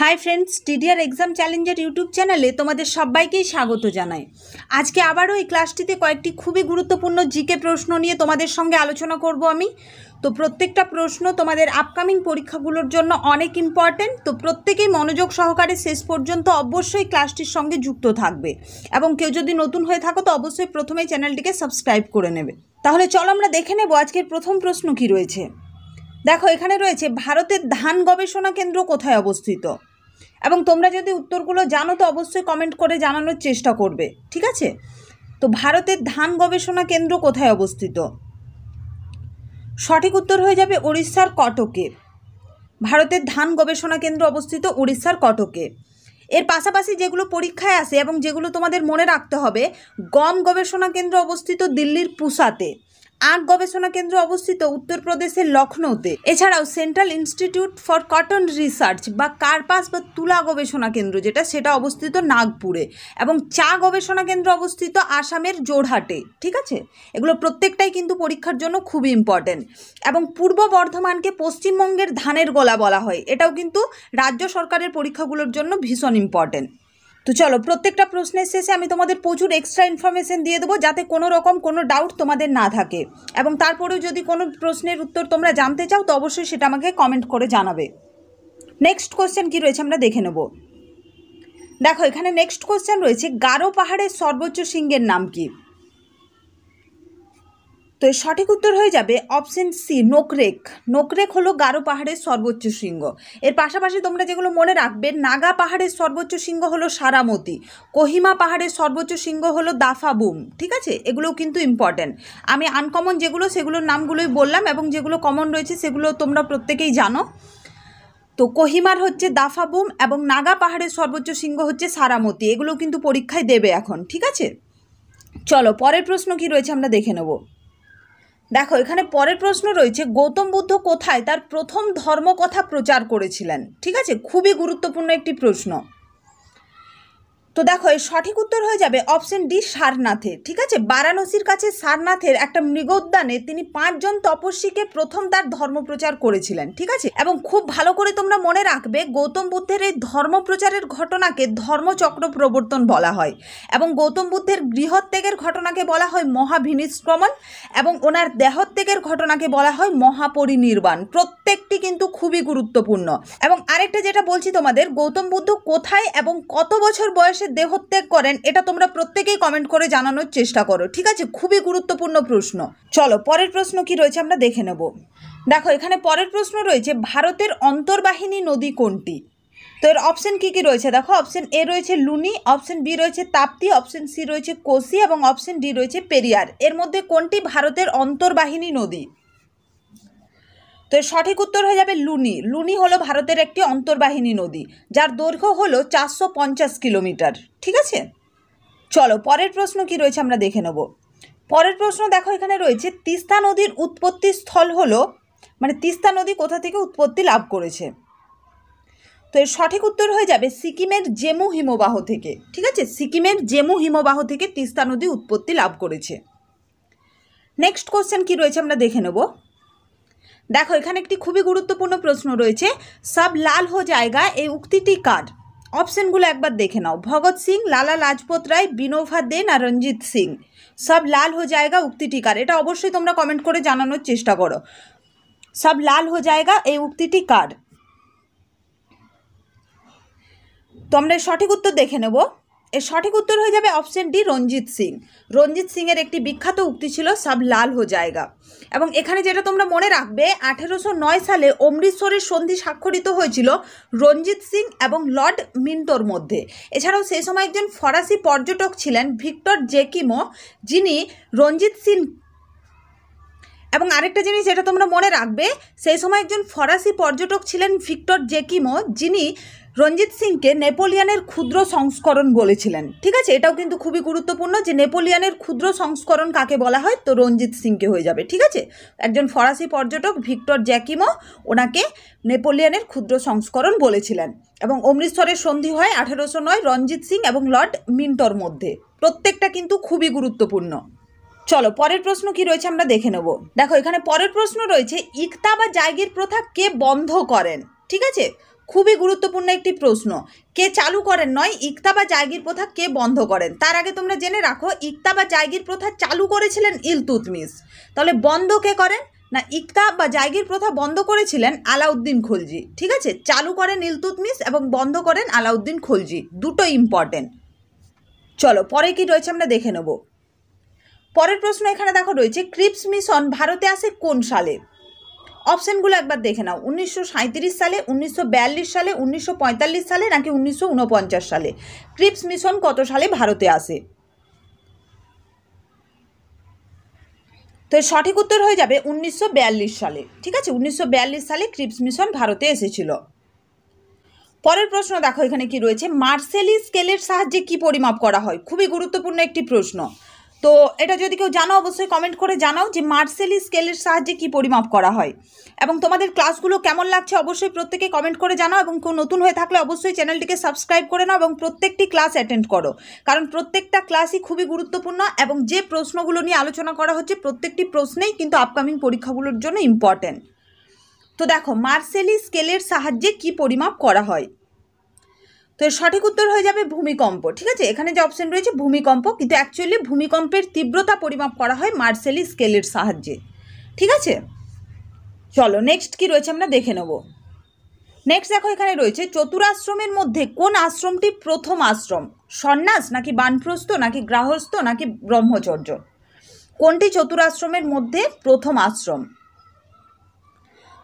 high friends TDR exam চ্যালেঞ্জের YouTube চ্যানেলে তোমাদের সবাইকেই স্বাগত জানায় আজকে আবারও এই ক্লাসটিতে কয়েকটি খুবই গুরুত্বপূর্ণ জিকে প্রশ্ন নিয়ে তোমাদের সঙ্গে আলোচনা করব আমি তো প্রত্যেকটা প্রশ্ন তোমাদের আপকামিং পরীক্ষাগুলোর জন্য অনেক ইম্পর্ট্যান্ট তো প্রত্যেকেই মনোযোগ সহকারে শেষ পর্যন্ত অবশ্যই ক্লাসটির সঙ্গে যুক্ত থাকবে এবং কেউ যদি নতুন হয়ে থাকো তো অবশ্যই প্রথমে চ্যানেলটিকে সাবস্ক্রাইব করে নেবে তাহলে চলো আমরা দেখে নেবো আজকের প্রথম প্রশ্ন কি রয়েছে দেখো এখানে রয়েছে ভারতের ধান গবেষণা কেন্দ্র কোথায় অবস্থিত এবং তোমরা যদি উত্তরগুলো জানো তো অবশ্যই কমেন্ট করে জানানোর চেষ্টা করবে ঠিক আছে তো ভারতের ধান গবেষণা কেন্দ্র কোথায় অবস্থিত সঠিক উত্তর হয়ে যাবে উড়িষ্যার কটকে ভারতের ধান গবেষণা কেন্দ্র অবস্থিত উড়িষ্যার কটকে এর পাশাপাশি যেগুলো পরীক্ষায় আসে এবং যেগুলো তোমাদের মনে রাখতে হবে গম গবেষণা কেন্দ্র অবস্থিত দিল্লির পুসাতে আখ গবেষণা কেন্দ্র অবস্থিত উত্তরপ্রদেশের লখনৌতে এছাড়াও central institute for cotton research বা কার্পাস বা তুলা গবেষণা কেন্দ্র যেটা সেটা অবস্থিত নাগপুরে এবং চা গবেষণা কেন্দ্র অবস্থিত আসামের জোড়হাটে ঠিক আছে এগুলো প্রত্যেকটাই কিন্তু পরীক্ষার জন্য খুব ইম্পর্টেন্ট এবং পূর্ব বর্ধমানকে পশ্চিমবঙ্গের ধানের গোলা বলা হয় এটাও কিন্তু রাজ্য সরকারের পরীক্ষাগুলোর জন্য ভীষণ ইম্পর্টেন্ট তো চলো প্রত্যেকটা প্রশ্নের শেষে আমি তোমাদের প্রচুর এক্সট্রা ইনফরমেশন দিয়ে দেবো যাতে কোনো রকম কোনো ডাউট তোমাদের না থাকে এবং তারপরেও যদি কোনো প্রশ্নের উত্তর তোমরা জানতে চাও তো অবশ্যই সেটা আমাকে কমেন্ট করে জানাবে নেক্সট কোশ্চেন কী রয়েছে আমরা দেখে নেব দেখো এখানে নেক্সট কোশ্চেন রয়েছে গারো পাহাড়ের সর্বোচ্চ শৃঙ্গের নাম কী তো সঠিক উত্তর হয়ে যাবে অপশন সি নোকরেক নোকরেক হলো গারো পাহাড়ের সর্বোচ্চ শৃঙ্গ এর পাশাপাশি তোমরা যেগুলো মনে রাখবে নাগা পাহাড়ের সর্বোচ্চ শৃঙ্গ হলো সারামতি কোহিমা পাহাড়ের সর্বোচ্চ শৃঙ্গ হলো দাফাবুম ঠিক আছে এগুলোও কিন্তু ইম্পর্ট্যান্ট আমি আনকমন যেগুলো সেগুলোর নামগুলোই বললাম এবং যেগুলো কমন রয়েছে সেগুলো তোমরা প্রত্যেকেই জানো তো কোহিমার হচ্ছে দাফাবুম এবং নাগা পাহাড়ের সর্বোচ্চ শৃঙ্গ হচ্ছে সারামতি এগুলো কিন্তু পরীক্ষায় দেবে এখন ঠিক আছে চলো পরের প্রশ্ন কি রয়েছে আমরা দেখে নেবো দেখো এখানে পরের প্রশ্ন রয়েছে গৌতম বুদ্ধ কোথায় তার প্রথম ধর্মকথা প্রচার করেছিলেন ঠিক আছে খুবই গুরুত্বপূর্ণ একটি প্রশ্ন তো দেখো এই সঠিক উত্তর হয়ে যাবে অপশন ডি সারনাথে ঠিক আছে বারাণসীর কাছে সারনাথের একটা মৃগোদ্যানে তিনি পাঁচজন তপস্বীকে প্রথম তার ধর্ম প্রচার করেছিলেন ঠিক আছে এবং খুব ভালো করে তোমরা মনে রাখবে গৌতম বুদ্ধের এই ধর্ম প্রচারের ঘটনাকে ধর্মচক্র প্রবর্তন বলা হয় এবং গৌতম বুদ্ধের গৃহত্যাগের ঘটনাকে বলা হয় মহাভিনিষ্ক্রমণ এবং ওনার দেহত্যাগের ঘটনাকে বলা হয় মহাপরিনির্বাণ প্রত্যেকটি কিন্তু খুবই গুরুত্বপূর্ণ এবং আরেকটা যেটা বলছি তোমাদের গৌতম বুদ্ধ কোথায় এবং কত বছর বয়সে বয়সে দেহত্যাগ করেন এটা তোমরা প্রত্যেকেই কমেন্ট করে জানানোর চেষ্টা করো ঠিক আছে খুবই গুরুত্বপূর্ণ প্রশ্ন চলো পরের প্রশ্ন কি রয়েছে আমরা দেখে নেব দেখো এখানে পরের প্রশ্ন রয়েছে ভারতের অন্তর্বাহিনী নদী কোনটি তো এর অপশন কী কী রয়েছে দেখো অপশন এ রয়েছে লুনি অপশন বি রয়েছে তাপ্তি অপশন সি রয়েছে কোসি এবং অপশন ডি রয়েছে পেরিয়ার এর মধ্যে কোনটি ভারতের অন্তর্বাহিনী নদী তো এর সঠিক উত্তর হয়ে যাবে লুনি লুনি হলো ভারতের একটি অন্তর্বাহিনী নদী যার দৈর্ঘ্য হলো চারশো পঞ্চাশ কিলোমিটার ঠিক আছে চলো পরের প্রশ্ন কি রয়েছে আমরা দেখে নেব পরের প্রশ্ন দেখো এখানে রয়েছে তিস্তা নদীর উৎপত্তি স্থল হলো মানে তিস্তা নদী কোথা থেকে উৎপত্তি লাভ করেছে তো এর সঠিক উত্তর হয়ে যাবে সিকিমের জেমু হিমবাহ থেকে ঠিক আছে সিকিমের জেমু হিমবাহ থেকে তিস্তা নদী উৎপত্তি লাভ করেছে নেক্সট কোশ্চেন কি রয়েছে আমরা দেখে নেবো দেখো এখানে একটি খুবই গুরুত্বপূর্ণ প্রশ্ন রয়েছে সব লাল হো জায়গা এই উক্তিটি কার অপশানগুলো একবার দেখে নাও ভগৎ সিং লালা লাজপত রায় বিনোভা দে না রঞ্জিত সিং সব লাল হো জায়গা উক্তিটি কার এটা অবশ্যই তোমরা কমেন্ট করে জানানোর চেষ্টা করো সব লাল হো জায়গা এই উক্তিটি কার তোমরা সঠিক উত্তর দেখে নেবো এর সঠিক উত্তর হয়ে যাবে অপশন ডি রঞ্জিত সিং রঞ্জিত সিংয়ের একটি বিখ্যাত উক্তি ছিল সাব লাল হো জায়গা এবং এখানে যেটা তোমরা মনে রাখবে আঠেরোশো নয় সালে অমৃতসরের সন্ধি স্বাক্ষরিত হয়েছিল রঞ্জিত সিং এবং লর্ড মিন্টোর মধ্যে এছাড়াও সেই সময় একজন ফরাসি পর্যটক ছিলেন ভিক্টর জেকিমো যিনি রঞ্জিত সিং এবং আরেকটা জিনিস যেটা তোমরা মনে রাখবে সেই সময় একজন ফরাসি পর্যটক ছিলেন ভিক্টর জেকিমো যিনি রঞ্জিত সিংকে নেপোলিয়ানের ক্ষুদ্র সংস্করণ বলেছিলেন ঠিক আছে এটাও কিন্তু খুবই গুরুত্বপূর্ণ যে নেপোলিয়ানের ক্ষুদ্র সংস্করণ কাকে বলা হয় তো রঞ্জিত সিংকে হয়ে যাবে ঠিক আছে একজন ফরাসি পর্যটক ভিক্টর জ্যাকিমো ওনাকে নেপোলিয়ানের ক্ষুদ্র সংস্করণ বলেছিলেন এবং অমৃতসরের সন্ধি হয় আঠেরোশো নয় রঞ্জিত সিং এবং লর্ড মিন্টর মধ্যে প্রত্যেকটা কিন্তু খুবই গুরুত্বপূর্ণ চলো পরের প্রশ্ন কি রয়েছে আমরা দেখে নেব দেখো এখানে পরের প্রশ্ন রয়েছে ইকতা বা জায়গির প্রথা কে বন্ধ করেন ঠিক আছে খুবই গুরুত্বপূর্ণ একটি প্রশ্ন কে চালু করেন নয় ইকতা বা জায়গির প্রথা কে বন্ধ করেন তার আগে তোমরা জেনে রাখো ইকতা বা জায়গির প্রথা চালু করেছিলেন ইলতুতমিস তাহলে বন্ধ কে করেন না ইকতা বা জায়গির প্রথা বন্ধ করেছিলেন আলাউদ্দিন খলজি ঠিক আছে চালু করেন ইলতুতমিস এবং বন্ধ করেন আলাউদ্দিন খলজি দুটো ইম্পর্টেন্ট চলো পরে কি রয়েছে আমরা দেখে নেবো পরের প্রশ্ন এখানে দেখো রয়েছে ক্রিপস মিশন ভারতে আসে কোন সালে অপশানগুলো একবার দেখে নাও উনিশশো সালে উনিশশো সালে উনিশশো সালে নাকি উনিশশো সালে ক্রিপস মিশন কত সালে ভারতে আসে তো সঠিক উত্তর হয়ে যাবে উনিশশো সালে ঠিক আছে উনিশশো সালে ক্রিপস মিশন ভারতে এসেছিল পরের প্রশ্ন দেখো এখানে কি রয়েছে মার্সেলি স্কেলের সাহায্যে কি পরিমাপ করা হয় খুবই গুরুত্বপূর্ণ একটি প্রশ্ন তো এটা যদি কেউ জানো অবশ্যই কমেন্ট করে জানাও যে মার্সেলি স্কেলের সাহায্যে কি পরিমাপ করা হয় এবং তোমাদের ক্লাসগুলো কেমন লাগছে অবশ্যই প্রত্যেকে কমেন্ট করে জানাও এবং কেউ নতুন হয়ে থাকলে অবশ্যই চ্যানেলটিকে সাবস্ক্রাইব করে নাও এবং প্রত্যেকটি ক্লাস অ্যাটেন্ড করো কারণ প্রত্যেকটা ক্লাসই খুবই গুরুত্বপূর্ণ এবং যে প্রশ্নগুলো নিয়ে আলোচনা করা হচ্ছে প্রত্যেকটি প্রশ্নেই কিন্তু আপকামিং পরীক্ষাগুলোর জন্য ইম্পর্ট্যান্ট তো দেখো মার্সেলি স্কেলের সাহায্যে কি পরিমাপ করা হয় তো এর সঠিক উত্তর হয়ে যাবে ভূমিকম্প ঠিক আছে এখানে যে অপশন রয়েছে ভূমিকম্প কিন্তু অ্যাকচুয়ালি ভূমিকম্পের তীব্রতা পরিমাপ করা হয় মার্সেলি স্কেলের সাহায্যে ঠিক আছে চলো নেক্সট কি রয়েছে আমরা দেখে নেব নেক্সট দেখো এখানে রয়েছে চতুরাশ্রমের মধ্যে কোন আশ্রমটি প্রথম আশ্রম সন্ন্যাস নাকি বানপ্রস্থ নাকি গ্রাহস্থ নাকি ব্রহ্মচর্য কোনটি চতুরাশ্রমের মধ্যে প্রথম আশ্রম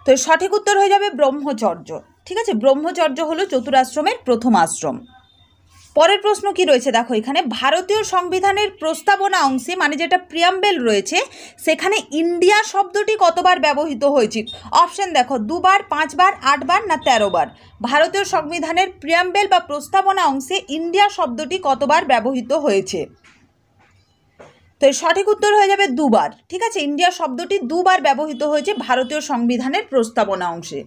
তো সঠিক উত্তর হয়ে যাবে ব্রহ্মচর্য ঠিক আছে ব্রহ্মচর্য হলো চতুরাশ্রমের প্রথম আশ্রম পরের প্রশ্ন কি রয়েছে দেখো এখানে ভারতীয় সংবিধানের প্রস্তাবনা অংশে মানে যেটা প্রিয়াম্বেল রয়েছে সেখানে ইন্ডিয়া শব্দটি কতবার ব্যবহৃত হয়েছে অপশন দেখো দুবার পাঁচবার আটবার না তেরোবার ভারতীয় সংবিধানের প্রিয়াম্বেল বা প্রস্তাবনা অংশে ইন্ডিয়া শব্দটি কতবার ব্যবহৃত হয়েছে তো সঠিক উত্তর হয়ে যাবে দুবার ঠিক আছে ইন্ডিয়া শব্দটি দুবার ব্যবহৃত হয়েছে ভারতীয় সংবিধানের প্রস্তাবনা অংশে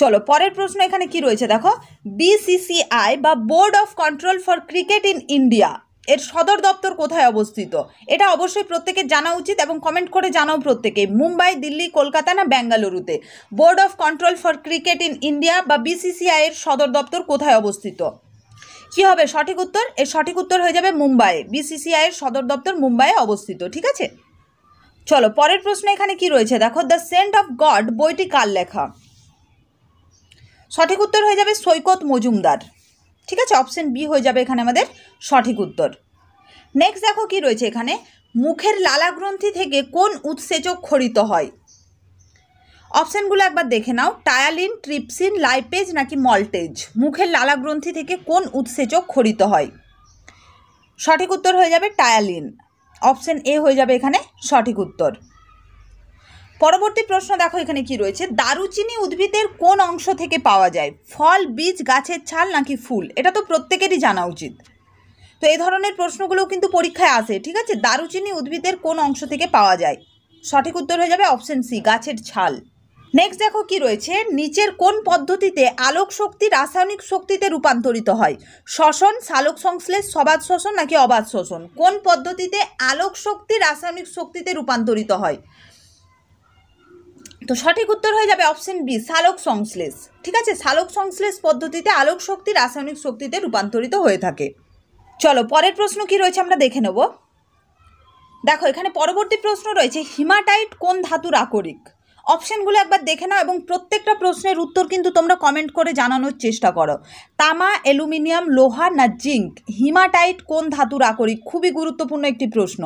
চলো পরের প্রশ্ন এখানে কি রয়েছে দেখো বিসিসিআই বা board of control for cricket in India এর সদর দপ্তর কোথায় অবস্থিত এটা অবশ্যই প্রত্যেকের জানা উচিত এবং কমেন্ট করে জানাও প্রত্যেকে মুম্বাই দিল্লি কলকাতা না ব্যাঙ্গালুরুতে board of control for cricket in India বা বিসিসিআই এর সদর দপ্তর কোথায় অবস্থিত কি হবে সঠিক উত্তর এর সঠিক উত্তর হয়ে যাবে মুম্বাই বিসিসিআই এর সদর দপ্তর মুম্বাইয়ে অবস্থিত ঠিক আছে চলো পরের প্রশ্ন এখানে কি রয়েছে দেখো দ্য সেন্ট অফ গড বইটি কার লেখা সঠিক উত্তর হয়ে যাবে সৈকত মজুমদার ঠিক আছে অপশান বি হয়ে যাবে এখানে আমাদের সঠিক উত্তর নেক্সট দেখো কি রয়েছে এখানে মুখের লালা গ্রন্থি থেকে কোন উৎসেচক খরিত হয় অপশানগুলো একবার দেখে নাও টায়ালিন ট্রিপসিন লাইপেজ নাকি মলটেজ মুখের লালা গ্রন্থি থেকে কোন উৎসেচক খরিত হয় সঠিক উত্তর হয়ে যাবে টায়ালিন অপশান এ হয়ে যাবে এখানে সঠিক উত্তর পরবর্তী প্রশ্ন দেখো এখানে কি রয়েছে দারুচিনি উদ্ভিদের কোন অংশ থেকে পাওয়া যায় ফল বীজ গাছের ছাল নাকি ফুল এটা তো প্রত্যেকেরই জানা উচিত তো এই ধরনের প্রশ্নগুলো কিন্তু পরীক্ষায় আসে ঠিক আছে দারুচিনি উদ্ভিদের কোন অংশ থেকে পাওয়া যায় সঠিক উত্তর হয়ে যাবে অপশন সি গাছের ছাল নেক্সট দেখো কি রয়েছে নিচের কোন পদ্ধতিতে আলোক শক্তি রাসায়নিক শক্তিতে রূপান্তরিত হয় শ্বসন সালোক সংশ্লেষ সবাদ শ্বসন নাকি অবাধ শ্বসন কোন পদ্ধতিতে আলোক শক্তি রাসায়নিক শক্তিতে রূপান্তরিত হয় তো সঠিক উত্তর হয়ে যাবে অপশন বি সালোক সংশ্লেষ ঠিক আছে সালোক সংশ্লেষ পদ্ধতিতে আলোক শক্তি রাসায়নিক শক্তিতে রূপান্তরিত হয়ে থাকে চলো পরের প্রশ্ন কি রয়েছে আমরা দেখে নেব দেখো এখানে পরবর্তী প্রশ্ন রয়েছে হিমাটাইট কোন ধাতুর আকরিক অপশানগুলো একবার দেখে নাও এবং প্রত্যেকটা প্রশ্নের উত্তর কিন্তু তোমরা কমেন্ট করে জানানোর চেষ্টা করো তামা অ্যালুমিনিয়াম লোহা না জিঙ্ক হিমাটাইট কোন ধাতুর আকরিক খুবই গুরুত্বপূর্ণ একটি প্রশ্ন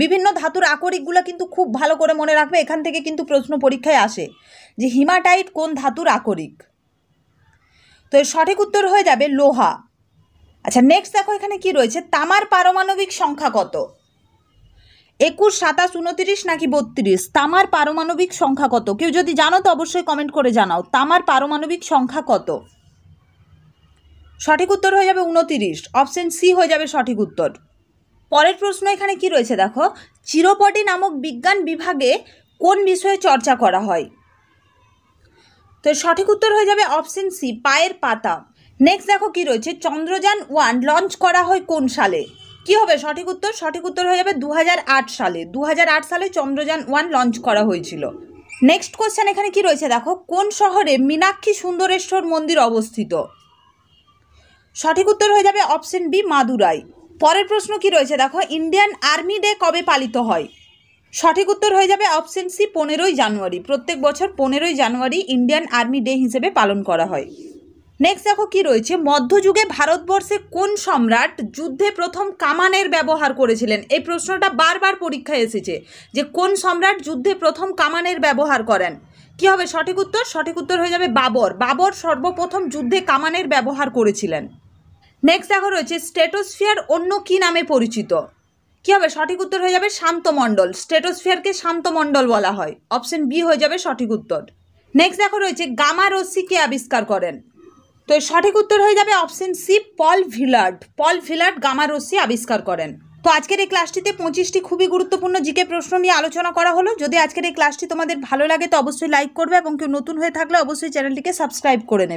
বিভিন্ন ধাতুর আকরিকগুলো কিন্তু খুব ভালো করে মনে রাখবে এখান থেকে কিন্তু প্রশ্ন পরীক্ষায় আসে যে হিমাটাইট কোন ধাতুর আকরিক তো এর সঠিক উত্তর হয়ে যাবে লোহা আচ্ছা নেক্সট দেখো এখানে কি রয়েছে তামার পারমাণবিক সংখ্যা কত একুশ সাতাশ উনতিরিশ নাকি বত্রিশ তামার পারমাণবিক সংখ্যা কত কেউ যদি জানো তো অবশ্যই কমেন্ট করে জানাও তামার পারমাণবিক সংখ্যা কত সঠিক উত্তর হয়ে যাবে উনতিরিশ অপশন সি হয়ে যাবে সঠিক উত্তর পরের প্রশ্ন এখানে কি রয়েছে দেখো চিরপটি নামক বিজ্ঞান বিভাগে কোন বিষয়ে চর্চা করা হয় তো সঠিক উত্তর হয়ে যাবে অপশন সি পায়ের পাতা নেক্সট দেখো কি রয়েছে চন্দ্রযান ওয়ান লঞ্চ করা হয় কোন সালে কি হবে সঠিক উত্তর সঠিক উত্তর হয়ে যাবে দু সালে দু সালে চন্দ্রযান ওয়ান লঞ্চ করা হয়েছিল নেক্সট কোশ্চেন এখানে কি রয়েছে দেখো কোন শহরে মীনাক্ষী সুন্দরেশ্বর মন্দির অবস্থিত সঠিক উত্তর হয়ে যাবে অপশন বি মাদুরাই পরের প্রশ্ন কি রয়েছে দেখো ইন্ডিয়ান আর্মি ডে কবে পালিত হয় সঠিক উত্তর হয়ে যাবে অপশন সি পনেরোই জানুয়ারি প্রত্যেক বছর পনেরোই জানুয়ারি ইন্ডিয়ান আর্মি ডে হিসেবে পালন করা হয় নেক্সট দেখো কি রয়েছে মধ্যযুগে ভারতবর্ষে কোন সম্রাট যুদ্ধে প্রথম কামানের ব্যবহার করেছিলেন এই প্রশ্নটা বারবার পরীক্ষায় এসেছে যে কোন সম্রাট যুদ্ধে প্রথম কামানের ব্যবহার করেন কি হবে সঠিক উত্তর সঠিক উত্তর হয়ে যাবে বাবর বাবর সর্বপ্রথম যুদ্ধে কামানের ব্যবহার করেছিলেন নেক্সট দেখো রয়েছে স্টেটোসফিয়ার অন্য কি নামে পরিচিত কি হবে সঠিক উত্তর হয়ে যাবে শান্তমণ্ডল স্টেটোসফিয়ারকে শান্তমণ্ডল বলা হয় অপশন বি হয়ে যাবে সঠিক উত্তর নেক্সট দেখো রয়েছে গামা রশ্মি কে আবিষ্কার করেন তো সঠিক উত্তর হয়ে যাবে অপশন সি পল ভিলার্ড পল ভিলার্ড গামারসি আবিষ্কার করেন তো আজকের এই ক্লাসটিতে পঁচিশটি খুবই গুরুত্বপূর্ণ জিকে প্রশ্ন নিয়ে আলোচনা করা হলো যদি আজকের এই ক্লাসটি তোমাদের ভালো লাগে তো অবশ্যই লাইক করবে এবং কেউ নতুন হয়ে থাকলে অবশ্যই চ্যানেলটিকে সাবস্ক্রাইব করে নেবে